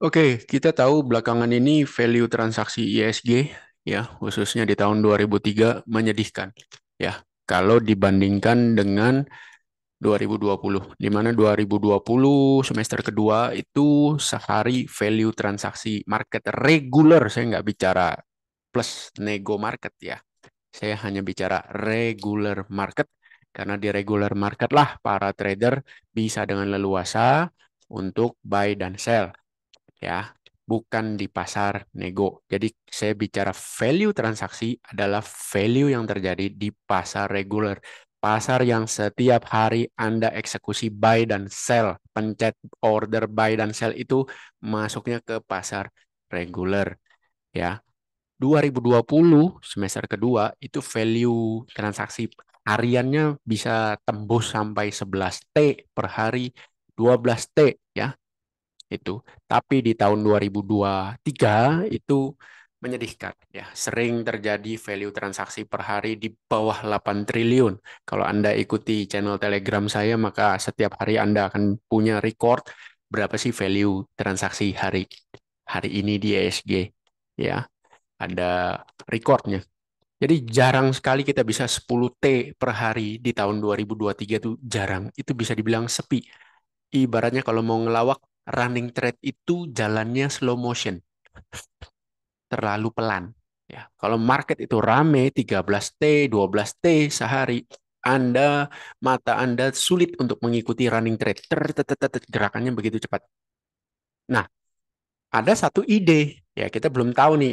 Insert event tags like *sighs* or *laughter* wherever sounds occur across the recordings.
Oke, kita tahu belakangan ini value transaksi ISG ya, khususnya di tahun 2003 menyedihkan ya. Kalau dibandingkan dengan 2020, di mana 2020 semester kedua itu sehari value transaksi market reguler, saya nggak bicara plus nego market ya. Saya hanya bicara regular market, karena di regular market lah para trader bisa dengan leluasa untuk buy dan sell ya, bukan di pasar nego. Jadi saya bicara value transaksi adalah value yang terjadi di pasar reguler, pasar yang setiap hari Anda eksekusi buy dan sell, pencet order buy dan sell itu masuknya ke pasar reguler ya. 2020 semester kedua itu value transaksi hariannya bisa tembus sampai 11T per hari, 12T ya itu. Tapi di tahun 2023 itu menyedihkan ya sering terjadi value transaksi per hari di bawah 8 triliun kalau Anda ikuti channel Telegram saya maka setiap hari Anda akan punya record berapa sih value transaksi hari hari ini di ESG ya ada recordnya jadi jarang sekali kita bisa 10T per hari di tahun 2023 itu jarang itu bisa dibilang sepi ibaratnya kalau mau ngelawak running trade itu jalannya slow motion. Terlalu pelan. Ya, kalau market itu rame 13T, 12T sehari, Anda mata Anda sulit untuk mengikuti running trade. gerakannya begitu cepat. Nah, ada satu ide ya kita belum tahu nih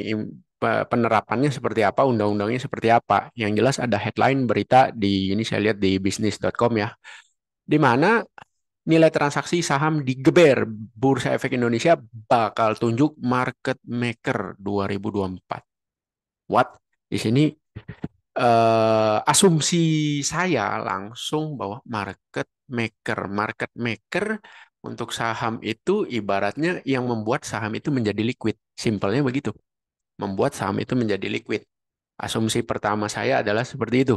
penerapannya seperti apa, undang-undangnya seperti apa. Yang jelas ada headline berita di ini saya lihat di bisnis.com ya. Di mana nilai transaksi saham digeber. Bursa Efek Indonesia bakal tunjuk market maker 2024. What? Di sini eh, asumsi saya langsung bahwa market maker, market maker untuk saham itu ibaratnya yang membuat saham itu menjadi liquid. Simpelnya begitu. Membuat saham itu menjadi liquid. Asumsi pertama saya adalah seperti itu.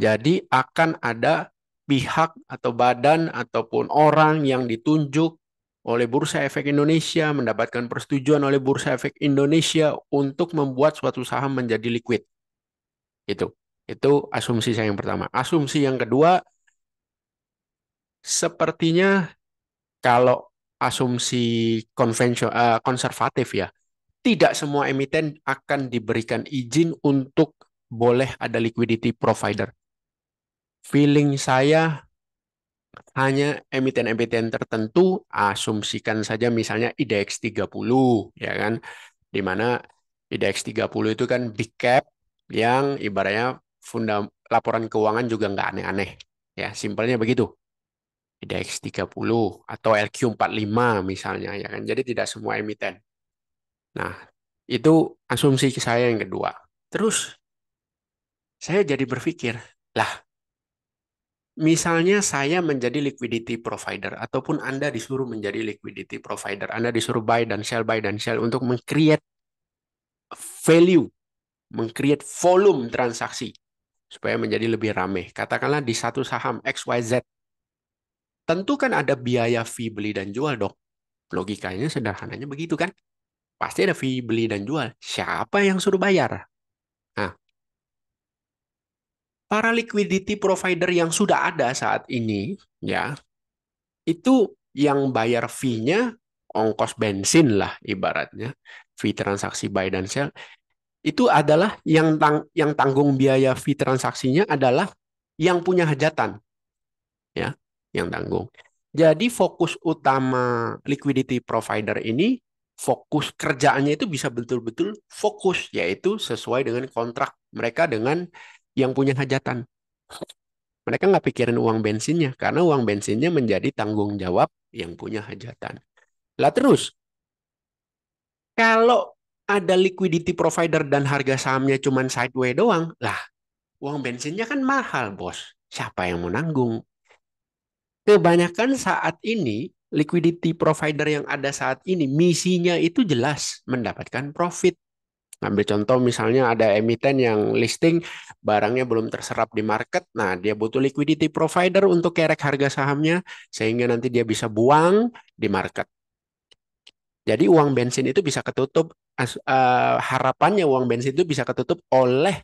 Jadi akan ada pihak atau badan ataupun orang yang ditunjuk oleh Bursa Efek Indonesia, mendapatkan persetujuan oleh Bursa Efek Indonesia untuk membuat suatu saham menjadi liquid. Itu. Itu asumsi saya yang pertama. Asumsi yang kedua, sepertinya kalau asumsi konvensional uh, konservatif ya, tidak semua emiten akan diberikan izin untuk boleh ada liquidity provider feeling saya hanya emiten-emiten tertentu, asumsikan saja misalnya IDX 30, ya kan? Di mana IDX 30 itu kan big cap yang ibaratnya funda laporan keuangan juga nggak aneh-aneh. Ya, simpelnya begitu. IDX 30 atau LQ45 misalnya, ya kan? Jadi tidak semua emiten. Nah, itu asumsi saya yang kedua. Terus, saya jadi berpikir, lah Misalnya saya menjadi liquidity provider ataupun Anda disuruh menjadi liquidity provider. Anda disuruh buy dan sell, buy dan sell untuk mengcreate value, mengcreate volume transaksi supaya menjadi lebih ramai. Katakanlah di satu saham XYZ. Tentu kan ada biaya fee beli dan jual dong. Logikanya sederhananya begitu kan? Pasti ada fee beli dan jual. Siapa yang suruh bayar? para liquidity provider yang sudah ada saat ini ya itu yang bayar fee-nya ongkos bensin lah ibaratnya fee transaksi buy dan sell itu adalah yang tang yang tanggung biaya fee transaksinya adalah yang punya hajatan ya yang tanggung. Jadi fokus utama liquidity provider ini fokus kerjaannya itu bisa betul-betul fokus yaitu sesuai dengan kontrak mereka dengan yang punya hajatan. Mereka nggak pikirin uang bensinnya, karena uang bensinnya menjadi tanggung jawab yang punya hajatan. Lah terus, kalau ada liquidity provider dan harga sahamnya cuma sideways doang, lah uang bensinnya kan mahal bos. Siapa yang mau nanggung? Kebanyakan saat ini liquidity provider yang ada saat ini misinya itu jelas mendapatkan profit. Ambil contoh misalnya ada emiten yang listing barangnya belum terserap di market. Nah, dia butuh liquidity provider untuk kerek harga sahamnya sehingga nanti dia bisa buang di market. Jadi uang bensin itu bisa ketutup uh, harapannya uang bensin itu bisa ketutup oleh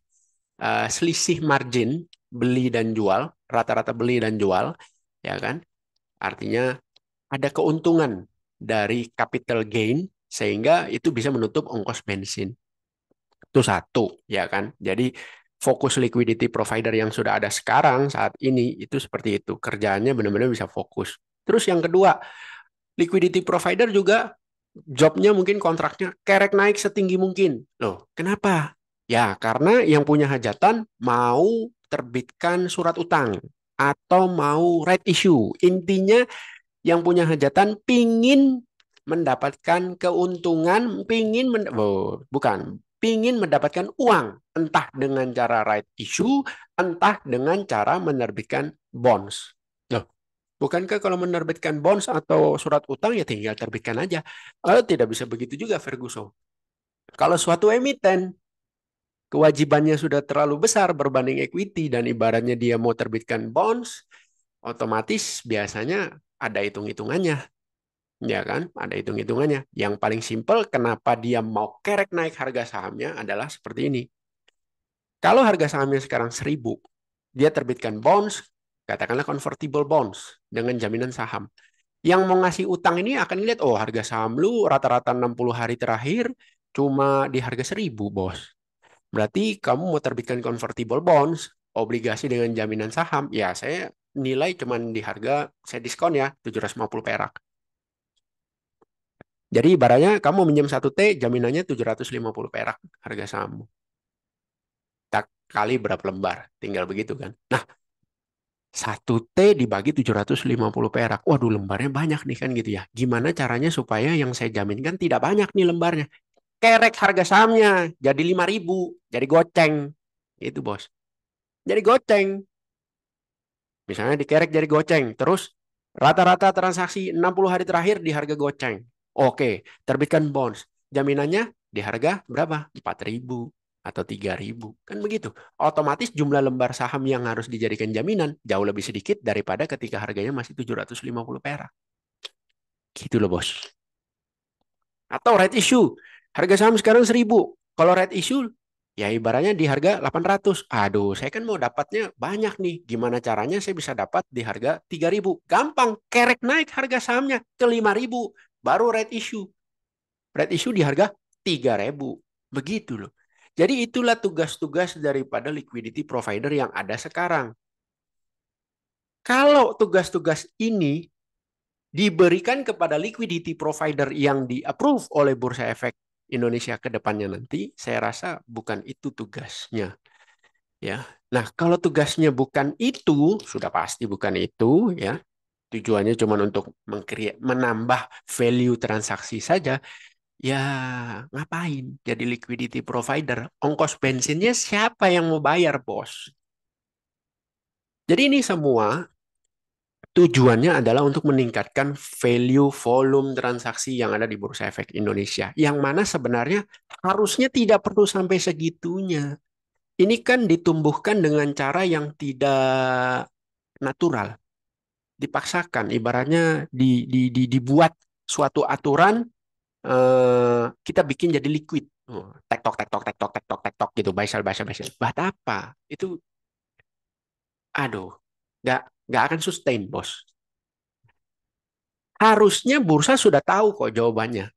uh, selisih margin beli dan jual, rata-rata beli dan jual, ya kan? Artinya ada keuntungan dari capital gain sehingga itu bisa menutup ongkos bensin itu satu ya kan. Jadi fokus liquidity provider yang sudah ada sekarang saat ini itu seperti itu. Kerjaannya benar-benar bisa fokus. Terus yang kedua, liquidity provider juga jobnya mungkin kontraknya kerek naik setinggi mungkin. Loh, kenapa? Ya, karena yang punya hajatan mau terbitkan surat utang atau mau right issue. Intinya yang punya hajatan pingin mendapatkan keuntungan, pingin men oh, bukan pingin mendapatkan uang, entah dengan cara right issue, entah dengan cara menerbitkan bonds. Loh, bukankah kalau menerbitkan bonds atau surat utang ya tinggal terbitkan aja? Oh, tidak bisa begitu juga, Ferguson. Kalau suatu emiten kewajibannya sudah terlalu besar berbanding equity dan ibaratnya dia mau terbitkan bonds, otomatis biasanya ada hitung-hitungannya ya kan? Ada hitung-hitungannya. Yang paling simpel kenapa dia mau kerek naik harga sahamnya adalah seperti ini. Kalau harga sahamnya sekarang 1000, dia terbitkan bonds, katakanlah convertible bonds dengan jaminan saham. Yang mau ngasih utang ini akan lihat, oh harga saham lu rata-rata 60 hari terakhir cuma di harga 1000, bos. Berarti kamu mau terbitkan convertible bonds, obligasi dengan jaminan saham, ya saya nilai cuman di harga, saya diskon ya, 750 perak jadi ibaratnya kamu minjem 1T, jaminannya 750 perak harga sahammu. Tak kali berapa lembar, tinggal begitu kan. Nah, 1T dibagi 750 perak. Waduh lembarnya banyak nih kan gitu ya. Gimana caranya supaya yang saya jaminkan tidak banyak nih lembarnya. Kerek harga sahamnya jadi ribu jadi goceng. Itu bos. Jadi goceng. Misalnya dikerek jadi goceng. Terus rata-rata transaksi 60 hari terakhir di harga goceng. Oke, terbitkan bonds. Jaminannya di harga berapa? 4000 atau 3000 kan begitu otomatis jumlah lembar saham yang harus dijadikan jaminan jauh lebih sedikit daripada ketika harganya masih 750 perak gitu loh bos atau right issue harga saham sekarang 1000 kalau right issue ya ibaratnya di harga 800 aduh saya kan mau dapatnya banyak nih gimana caranya saya bisa dapat di harga 3000 gampang kerek naik harga sahamnya ke 5000 baru right issue. Right issue di harga 3000 Begitu loh. Jadi itulah tugas-tugas daripada liquidity provider yang ada sekarang. Kalau tugas-tugas ini diberikan kepada liquidity provider yang di-approve oleh Bursa Efek Indonesia ke depannya nanti, saya rasa bukan itu tugasnya. Ya. Nah, kalau tugasnya bukan itu, sudah pasti bukan itu ya tujuannya cuma untuk menambah value transaksi saja, ya ngapain jadi liquidity provider? Ongkos bensinnya siapa yang mau bayar, bos? Jadi ini semua tujuannya adalah untuk meningkatkan value volume transaksi yang ada di Bursa Efek Indonesia. Yang mana sebenarnya harusnya tidak perlu sampai segitunya. Ini kan ditumbuhkan dengan cara yang tidak natural dipaksakan ibaratnya di, di, di, dibuat suatu aturan eh, kita bikin jadi liquid oh, tektok tektok tektok tektok tektok gitu basal basal basal buat apa itu aduh nggak nggak akan sustain bos harusnya bursa sudah tahu kok jawabannya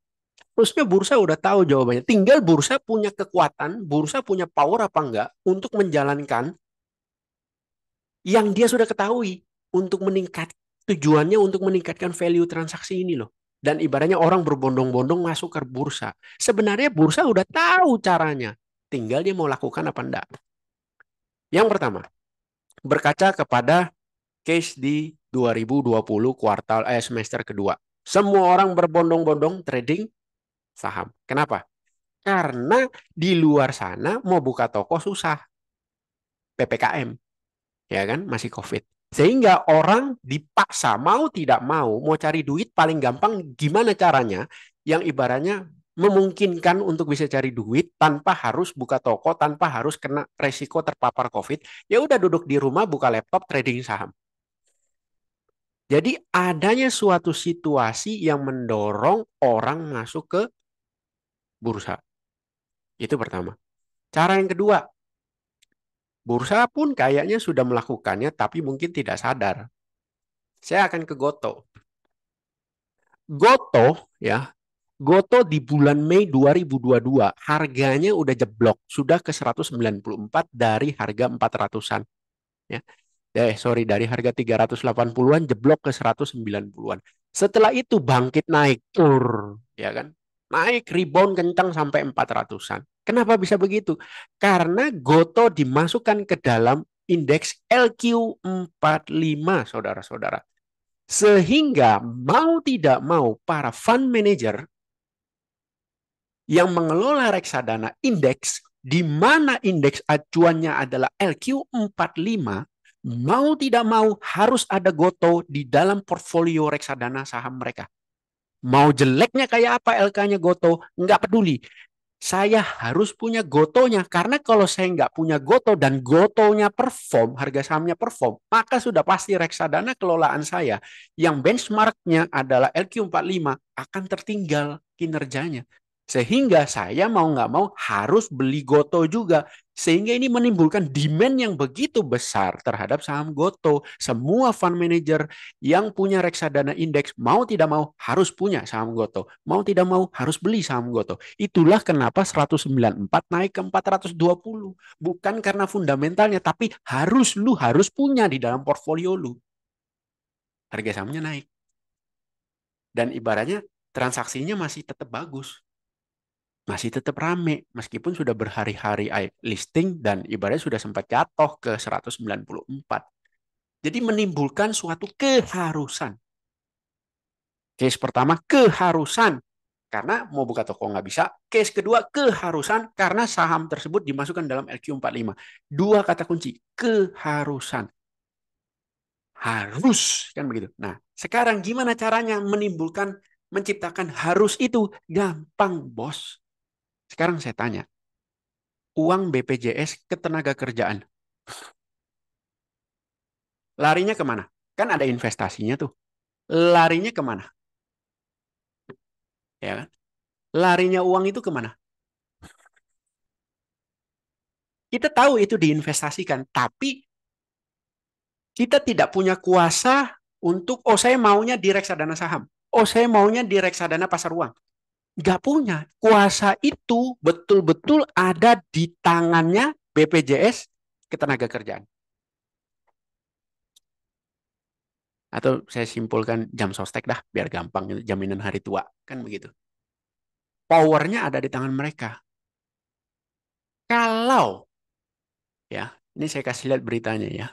harusnya bursa udah tahu jawabannya tinggal bursa punya kekuatan bursa punya power apa enggak untuk menjalankan yang dia sudah ketahui untuk meningkat tujuannya untuk meningkatkan value transaksi ini loh. Dan ibaratnya orang berbondong-bondong masuk ke bursa. Sebenarnya bursa udah tahu caranya. Tinggal dia mau lakukan apa enggak. Yang pertama, berkaca kepada case di 2020 kuartal eh, semester kedua. Semua orang berbondong-bondong trading saham. Kenapa? Karena di luar sana mau buka toko susah. PPKM. Ya kan? Masih Covid. Sehingga orang dipaksa mau tidak mau mau cari duit paling gampang gimana caranya yang ibaratnya memungkinkan untuk bisa cari duit tanpa harus buka toko, tanpa harus kena resiko terpapar Covid. Ya udah duduk di rumah, buka laptop, trading saham. Jadi adanya suatu situasi yang mendorong orang masuk ke bursa. Itu pertama. Cara yang kedua, Bursa pun kayaknya sudah melakukannya, tapi mungkin tidak sadar. Saya akan ke Goto. Goto, ya, Goto di bulan Mei 2022 harganya udah jeblok, sudah ke 194 dari harga 400-an. Ya. Eh, sorry, dari harga 380-an jeblok ke 190-an. Setelah itu bangkit naik, tur, ya kan? naik rebound kencang sampai 400-an. Kenapa bisa begitu? Karena Goto dimasukkan ke dalam indeks LQ45, saudara-saudara. Sehingga mau tidak mau para fund manager yang mengelola reksadana indeks di mana indeks acuannya adalah LQ45, mau tidak mau harus ada goto di dalam portfolio reksadana saham mereka. Mau jeleknya kayak apa LK-nya Goto, nggak peduli. Saya harus punya Gotonya. Karena kalau saya nggak punya Goto dan Gotonya perform, harga sahamnya perform, maka sudah pasti reksadana kelolaan saya yang benchmarknya adalah LQ45 akan tertinggal kinerjanya. Sehingga saya mau nggak mau harus beli Goto juga. Sehingga ini menimbulkan demand yang begitu besar terhadap saham Goto. Semua fund manager yang punya reksadana indeks mau tidak mau harus punya saham Goto. Mau tidak mau harus beli saham Goto. Itulah kenapa 194 naik ke 420. Bukan karena fundamentalnya, tapi harus lu harus punya di dalam portfolio lu. Harga sahamnya naik. Dan ibaratnya transaksinya masih tetap bagus masih tetap rame meskipun sudah berhari-hari listing dan ibaratnya sudah sempat jatuh ke 194. Jadi menimbulkan suatu keharusan. Case pertama keharusan karena mau buka toko nggak bisa. Case kedua keharusan karena saham tersebut dimasukkan dalam LQ45. Dua kata kunci keharusan. Harus kan begitu. Nah, sekarang gimana caranya menimbulkan menciptakan harus itu gampang, Bos. Sekarang saya tanya, uang BPJS ke tenaga kerjaan, larinya kemana? Kan ada investasinya tuh. Larinya kemana? Ya kan? Larinya uang itu kemana? Kita tahu itu diinvestasikan, tapi kita tidak punya kuasa untuk, oh saya maunya di reksadana saham. Oh saya maunya di reksadana pasar uang nggak punya. Kuasa itu betul-betul ada di tangannya BPJS ketenaga kerjaan. Atau saya simpulkan jam sostek dah, biar gampang jaminan hari tua. Kan begitu. Powernya ada di tangan mereka. Kalau, ya ini saya kasih lihat beritanya ya.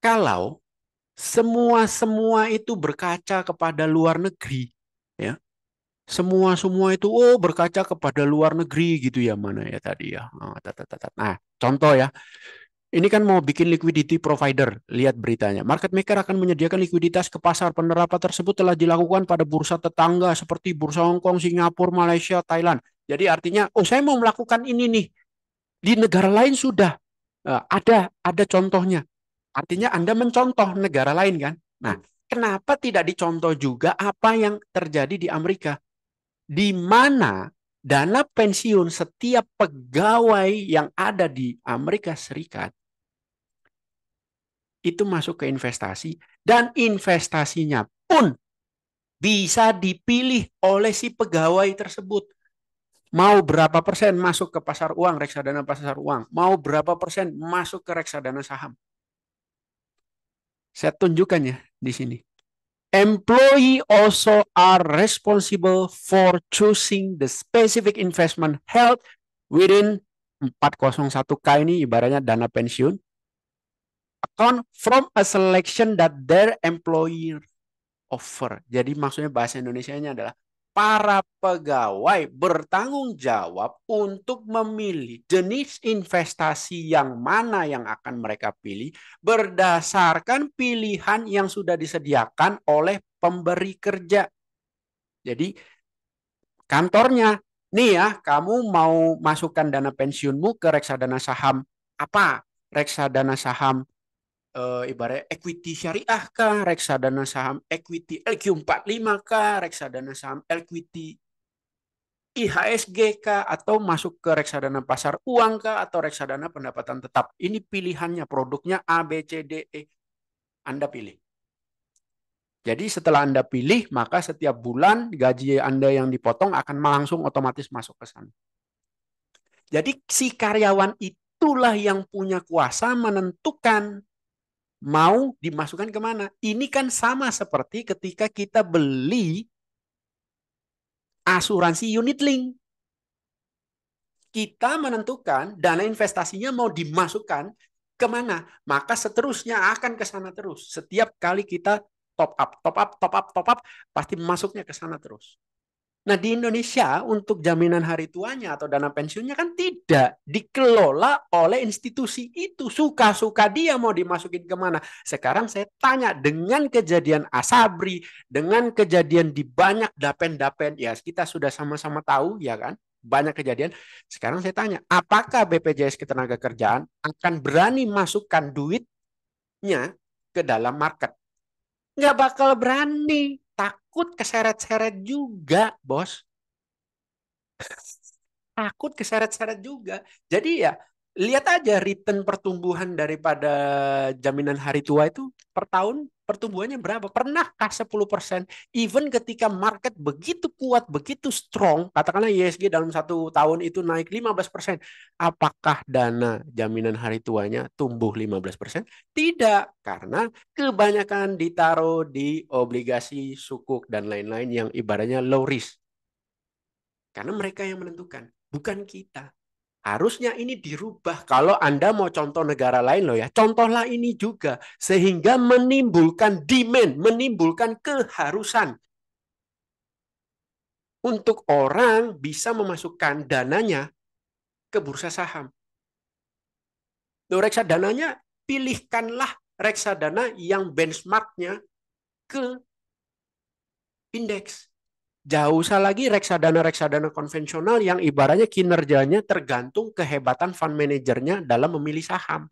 Kalau semua-semua itu berkaca kepada luar negeri, ya semua semua itu oh berkaca kepada luar negeri gitu ya mana ya tadi ya ah, nah contoh ya ini kan mau bikin liquidity provider, lihat beritanya. Market maker akan menyediakan likuiditas ke pasar. Penerapan tersebut telah dilakukan pada bursa tetangga seperti bursa Hong Kong, Singapura, Malaysia, Thailand. Jadi artinya, oh saya mau melakukan ini nih. Di negara lain sudah eh, ada ada contohnya. Artinya Anda mencontoh negara lain kan? Nah, kenapa tidak dicontoh juga apa yang terjadi di Amerika? Di mana dana pensiun setiap pegawai yang ada di Amerika Serikat itu masuk ke investasi dan investasinya pun bisa dipilih oleh si pegawai tersebut. Mau berapa persen masuk ke pasar uang, reksadana pasar uang. Mau berapa persen masuk ke reksadana saham. Saya tunjukkan ya di sini. Employee also are responsible for choosing the specific investment held within 401k ini ibaratnya dana pensiun account from a selection that their employer offer. Jadi maksudnya bahasa Indonesia-nya adalah para pegawai bertanggung jawab untuk memilih jenis investasi yang mana yang akan mereka pilih berdasarkan pilihan yang sudah disediakan oleh pemberi kerja. Jadi kantornya, nih ya, kamu mau masukkan dana pensiunmu ke reksadana saham apa? Reksadana saham uh, eh, ibarat equity syariah kah, reksadana saham equity LQ45 kah, reksadana saham equity IHSG kah, atau masuk ke reksadana pasar uang kah, atau reksadana pendapatan tetap. Ini pilihannya, produknya A, B, C, D, E. Anda pilih. Jadi setelah Anda pilih, maka setiap bulan gaji Anda yang dipotong akan langsung otomatis masuk ke sana. Jadi si karyawan itulah yang punya kuasa menentukan mau dimasukkan kemana. Ini kan sama seperti ketika kita beli asuransi unit link. Kita menentukan dana investasinya mau dimasukkan kemana. Maka seterusnya akan ke sana terus. Setiap kali kita top up, top up, top up, top up, pasti masuknya ke sana terus. Nah di Indonesia untuk jaminan hari tuanya atau dana pensiunnya kan tidak dikelola oleh institusi itu. Suka-suka dia mau dimasukin kemana. Sekarang saya tanya dengan kejadian Asabri, dengan kejadian di banyak dapen-dapen, ya kita sudah sama-sama tahu ya kan, banyak kejadian. Sekarang saya tanya, apakah BPJS Ketenagakerjaan akan berani masukkan duitnya ke dalam market? Nggak bakal berani takut keseret-seret juga, bos. takut keseret-seret juga. Jadi ya lihat aja return pertumbuhan daripada jaminan hari tua itu per tahun pertumbuhannya berapa? Pernahkah 10% even ketika market begitu kuat, begitu strong, katakanlah ISG dalam satu tahun itu naik 15%, apakah dana jaminan hari tuanya tumbuh 15%? Tidak, karena kebanyakan ditaruh di obligasi sukuk dan lain-lain yang ibaratnya low risk. Karena mereka yang menentukan, bukan kita. Harusnya ini dirubah. Kalau Anda mau contoh negara lain loh ya, contohlah ini juga. Sehingga menimbulkan demand, menimbulkan keharusan. Untuk orang bisa memasukkan dananya ke bursa saham. Loh, reksadananya pilihkanlah reksadana yang benchmarknya ke indeks. Jauh usah lagi reksadana-reksadana konvensional yang ibaratnya kinerjanya tergantung kehebatan fund manajernya dalam memilih saham.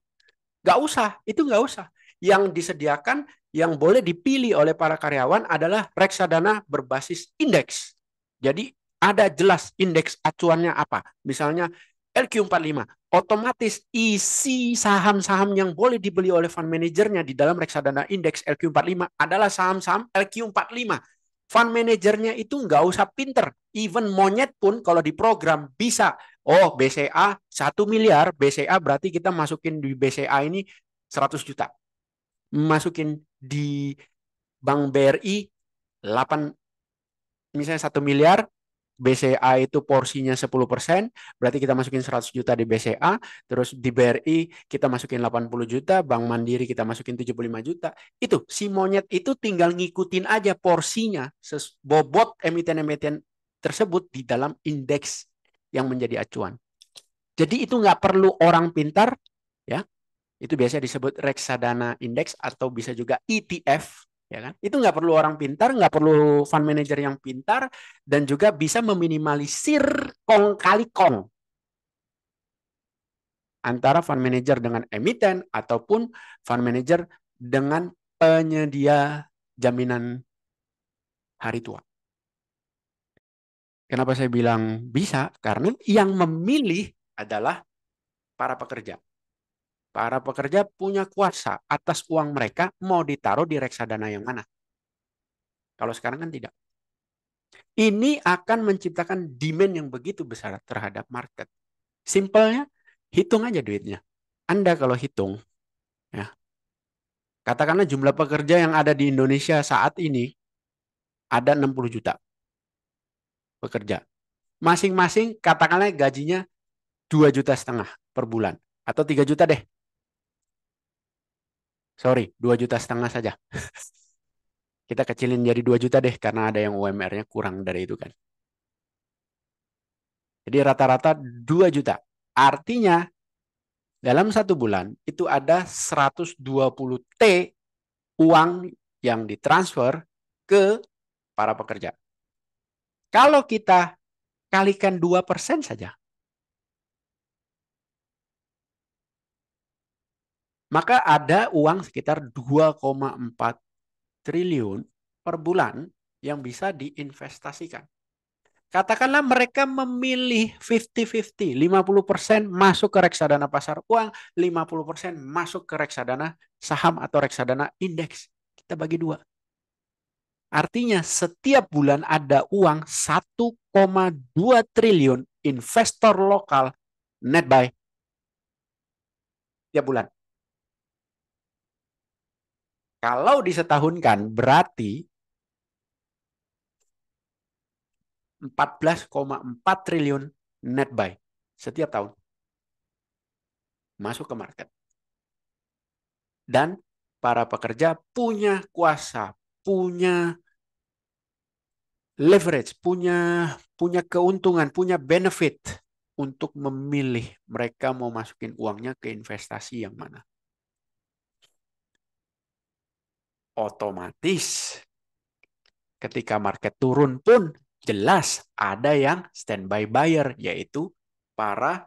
Gak usah, itu gak usah. Yang disediakan, yang boleh dipilih oleh para karyawan adalah reksadana berbasis indeks. Jadi ada jelas indeks acuannya apa. Misalnya LQ45, otomatis isi saham-saham yang boleh dibeli oleh fund manajernya di dalam reksadana indeks LQ45 adalah saham-saham LQ45 Fund manajernya itu nggak usah pinter. Even monyet pun kalau di program bisa. Oh, BCA 1 miliar, BCA berarti kita masukin di BCA ini 100 juta. Masukin di Bank BRI 8 misalnya 1 miliar, BCA itu porsinya 10%, berarti kita masukin 100 juta di BCA, terus di BRI kita masukin 80 juta, Bank Mandiri kita masukin 75 juta. Itu si monyet itu tinggal ngikutin aja porsinya bobot emiten-emiten tersebut di dalam indeks yang menjadi acuan. Jadi itu nggak perlu orang pintar, ya. Itu biasanya disebut reksadana indeks atau bisa juga ETF ya kan? Itu nggak perlu orang pintar, nggak perlu fund manager yang pintar, dan juga bisa meminimalisir kong kali kong antara fund manager dengan emiten ataupun fund manager dengan penyedia jaminan hari tua. Kenapa saya bilang bisa? Karena yang memilih adalah para pekerja. Para pekerja punya kuasa atas uang mereka mau ditaruh di reksadana yang mana. Kalau sekarang kan tidak. Ini akan menciptakan demand yang begitu besar terhadap market. Simpelnya, hitung aja duitnya. Anda kalau hitung, ya, katakanlah jumlah pekerja yang ada di Indonesia saat ini ada 60 juta pekerja. Masing-masing katakanlah gajinya 2 juta setengah per bulan atau 3 juta deh Sorry, 2 juta setengah saja. *laughs* Kita kecilin jadi 2 juta deh karena ada yang UMR-nya kurang dari itu kan. Jadi rata-rata 2 juta. Artinya dalam satu bulan itu ada 120T uang yang ditransfer ke para pekerja. Kalau kita kalikan 2% saja, maka ada uang sekitar 2,4 triliun per bulan yang bisa diinvestasikan. Katakanlah mereka memilih 50-50, 50% masuk ke reksadana pasar uang, 50% masuk ke reksadana saham atau reksadana indeks. Kita bagi dua. Artinya setiap bulan ada uang 1,2 triliun investor lokal net buy. Tiap bulan. Kalau disetahunkan berarti 14,4 triliun net buy setiap tahun masuk ke market. Dan para pekerja punya kuasa, punya leverage, punya punya keuntungan, punya benefit untuk memilih mereka mau masukin uangnya ke investasi yang mana. otomatis ketika market turun pun jelas ada yang standby buyer yaitu para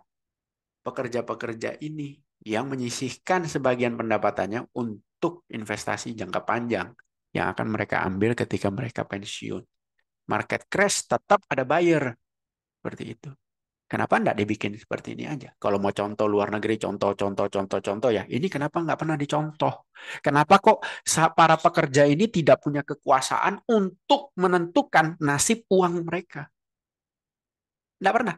pekerja-pekerja ini yang menyisihkan sebagian pendapatannya untuk investasi jangka panjang yang akan mereka ambil ketika mereka pensiun. Market crash tetap ada buyer. Seperti itu. Kenapa enggak dibikin seperti ini aja? Kalau mau contoh luar negeri, contoh, contoh, contoh, contoh ya. Ini kenapa nggak pernah dicontoh? Kenapa kok para pekerja ini tidak punya kekuasaan untuk menentukan nasib uang mereka? Nggak pernah.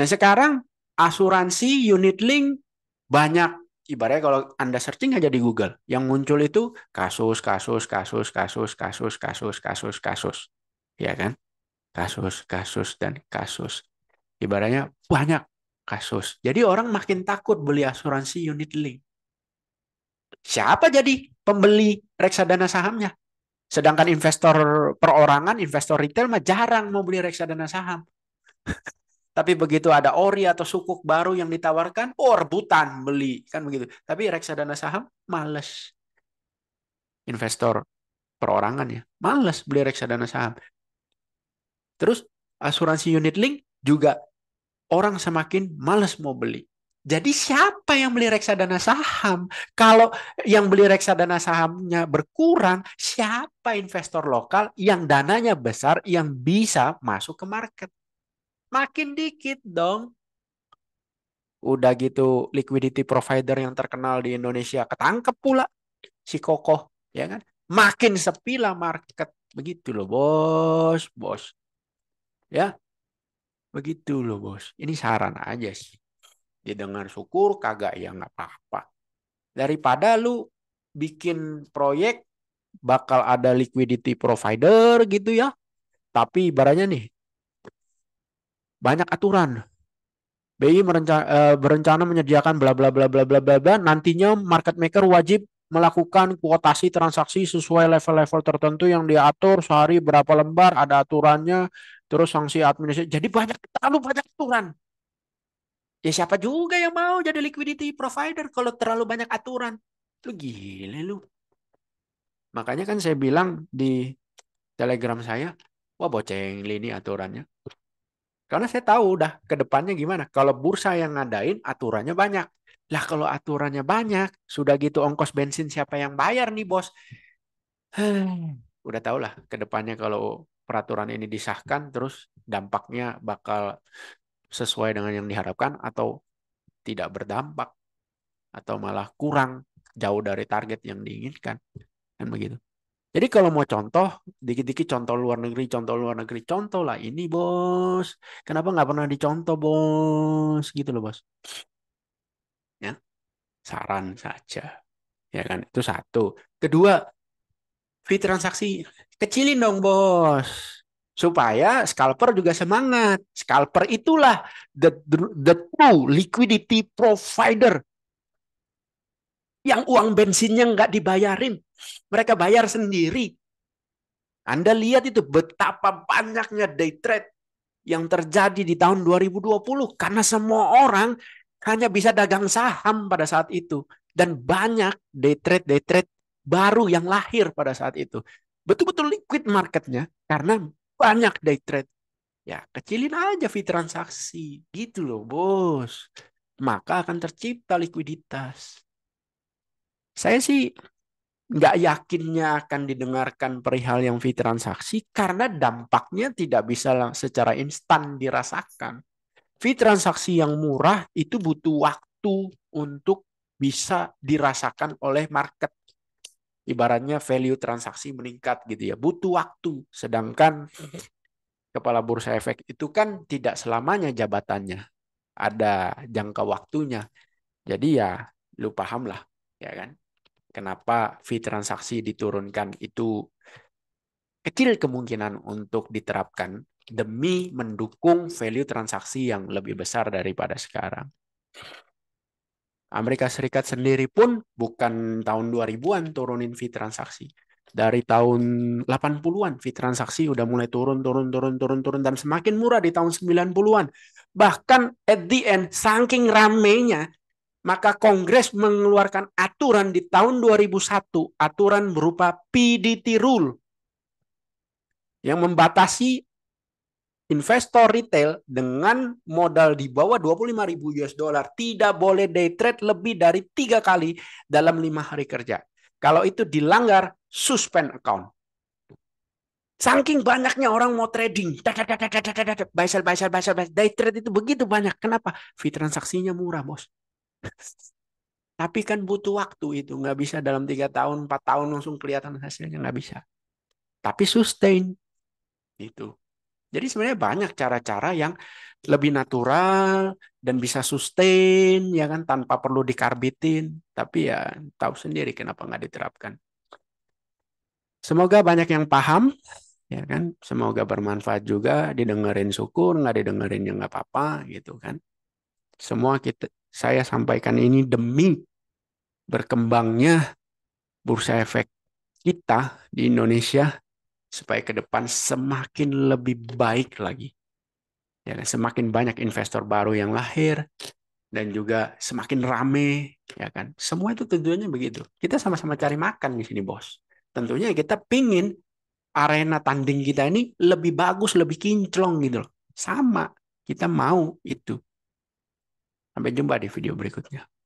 Nah sekarang asuransi unit link banyak ibaratnya kalau Anda searching aja di Google, yang muncul itu kasus, kasus, kasus, kasus, kasus, kasus, kasus, kasus. Ya kan? kasus, kasus, dan kasus. Ibaratnya banyak kasus. Jadi orang makin takut beli asuransi unit link. Siapa jadi pembeli reksadana sahamnya? Sedangkan investor perorangan, investor retail mah jarang mau beli reksadana saham. *laughs* Tapi begitu ada ori atau sukuk baru yang ditawarkan, oh rebutan beli kan begitu. Tapi reksadana saham males. Investor perorangan ya, males beli reksadana saham. Terus asuransi unit link juga orang semakin males mau beli. Jadi siapa yang beli reksadana saham? Kalau yang beli reksadana sahamnya berkurang, siapa investor lokal yang dananya besar yang bisa masuk ke market? Makin dikit dong. Udah gitu liquidity provider yang terkenal di Indonesia ketangkep pula si kokoh, ya kan? Makin sepi lah market begitu loh, bos, bos. Ya, begitu loh bos. Ini saran aja sih. Didengar ya, syukur, kagak ya nggak apa-apa. Daripada lu bikin proyek bakal ada liquidity provider gitu ya. Tapi ibaratnya nih, banyak aturan. BI merencana, eh, berencana menyediakan bla bla bla bla bla bla bla. Nantinya market maker wajib melakukan kuotasi transaksi sesuai level-level tertentu yang diatur sehari berapa lembar ada aturannya terus sanksi administrasi. Jadi banyak terlalu banyak aturan. Ya siapa juga yang mau jadi liquidity provider kalau terlalu banyak aturan. Lu gila lu. Makanya kan saya bilang di Telegram saya, wah boceng ini aturannya. Karena saya tahu udah ke depannya gimana. Kalau bursa yang ngadain aturannya banyak. Lah kalau aturannya banyak, sudah gitu ongkos bensin siapa yang bayar nih bos? Hmm, *sighs* udah tau lah ke depannya kalau peraturan ini disahkan terus dampaknya bakal sesuai dengan yang diharapkan atau tidak berdampak atau malah kurang jauh dari target yang diinginkan kan begitu. Jadi kalau mau contoh, dikit-dikit contoh luar negeri, contoh luar negeri, contoh lah ini bos. Kenapa nggak pernah dicontoh bos? Gitu loh bos. Ya, saran saja. Ya kan, itu satu. Kedua, fee transaksi Kecilin dong bos. Supaya scalper juga semangat. Scalper itulah the, the true liquidity provider. Yang uang bensinnya nggak dibayarin. Mereka bayar sendiri. Anda lihat itu betapa banyaknya day trade yang terjadi di tahun 2020 karena semua orang hanya bisa dagang saham pada saat itu dan banyak day trade day trade baru yang lahir pada saat itu betul-betul liquid marketnya karena banyak day trade. Ya, kecilin aja fee transaksi gitu loh, Bos. Maka akan tercipta likuiditas. Saya sih nggak yakinnya akan didengarkan perihal yang fee transaksi karena dampaknya tidak bisa secara instan dirasakan. Fee transaksi yang murah itu butuh waktu untuk bisa dirasakan oleh market ibaratnya value transaksi meningkat gitu ya. Butuh waktu. Sedangkan mm-hmm. kepala bursa efek itu kan tidak selamanya jabatannya. Ada jangka waktunya. Jadi ya lu paham lah ya kan. Kenapa fee transaksi diturunkan itu kecil kemungkinan untuk diterapkan demi mendukung value transaksi yang lebih besar daripada sekarang. Amerika Serikat sendiri pun bukan tahun 2000-an turunin fee transaksi. Dari tahun 80-an fee transaksi udah mulai turun, turun, turun, turun, turun. Dan semakin murah di tahun 90-an. Bahkan at the end, saking ramenya, maka Kongres mengeluarkan aturan di tahun 2001, aturan berupa PDT Rule yang membatasi investor retail dengan modal di bawah 25.000 US dollar tidak boleh day trade lebih dari tiga kali dalam lima hari kerja. Kalau itu dilanggar, suspend account. Saking banyaknya orang mau trading, buy sell, buy sell, buy sell, day trade itu begitu banyak. Kenapa? Fee transaksinya murah, bos. *laughs* Tapi kan butuh waktu itu, nggak bisa dalam tiga tahun, empat tahun langsung kelihatan hasilnya nggak bisa. Tapi sustain itu. Jadi sebenarnya banyak cara-cara yang lebih natural dan bisa sustain ya kan tanpa perlu dikarbitin. Tapi ya tahu sendiri kenapa nggak diterapkan. Semoga banyak yang paham ya kan. Semoga bermanfaat juga didengerin syukur nggak didengerin ya nggak apa-apa gitu kan. Semua kita saya sampaikan ini demi berkembangnya bursa efek kita di Indonesia supaya ke depan semakin lebih baik lagi. Ya, semakin banyak investor baru yang lahir dan juga semakin rame, ya kan? Semua itu tujuannya begitu. Kita sama-sama cari makan di sini, Bos. Tentunya kita pingin arena tanding kita ini lebih bagus, lebih kinclong gitu loh. Sama, kita mau itu. Sampai jumpa di video berikutnya.